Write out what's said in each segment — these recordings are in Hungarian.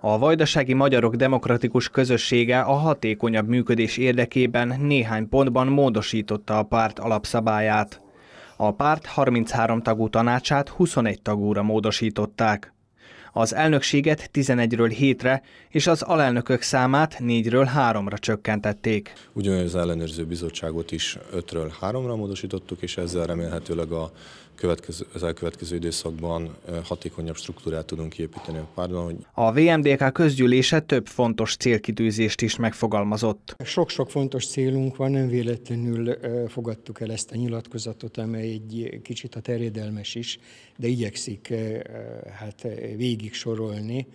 A Vajdasági Magyarok Demokratikus Közössége a hatékonyabb működés érdekében néhány pontban módosította a párt alapszabályát. A párt 33 tagú tanácsát 21 tagúra módosították az elnökséget 11-ről 7-re, és az alelnökök számát 4-ről 3-ra csökkentették. az ellenőrző bizottságot is 5-ről 3-ra módosítottuk, és ezzel remélhetőleg a következő, az elkövetkező időszakban hatékonyabb struktúrát tudunk kiépíteni a pártban. Hogy... A VMDK közgyűlése több fontos célkitűzést is megfogalmazott. Sok-sok fontos célunk van, nem véletlenül fogadtuk el ezt a nyilatkozatot, amely egy kicsit a terjedelmes is, de igyekszik hát végig végig sorolni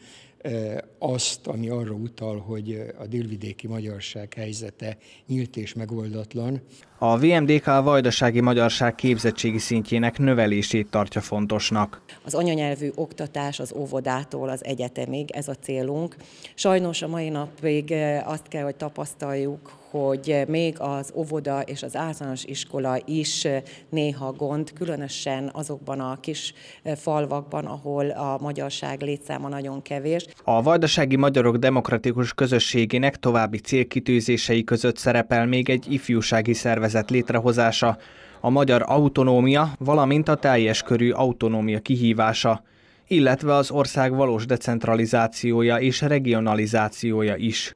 azt, ami arra utal, hogy a délvidéki magyarság helyzete nyílt és megoldatlan. A VMDK a vajdasági magyarság képzettségi szintjének növelését tartja fontosnak. Az anyanyelvű oktatás az óvodától az egyetemig, ez a célunk. Sajnos a mai napig azt kell, hogy tapasztaljuk, hogy még az óvoda és az általános iskola is néha gond, különösen azokban a kis eh, falvakban, ahol a magyarság létszáma nagyon kevés. A Vajdasági Magyarok Demokratikus Közösségének további célkitűzései között szerepel még egy ifjúsági szervezet létrehozása, a magyar autonómia, valamint a teljes körű autonómia kihívása illetve az ország valós decentralizációja és regionalizációja is.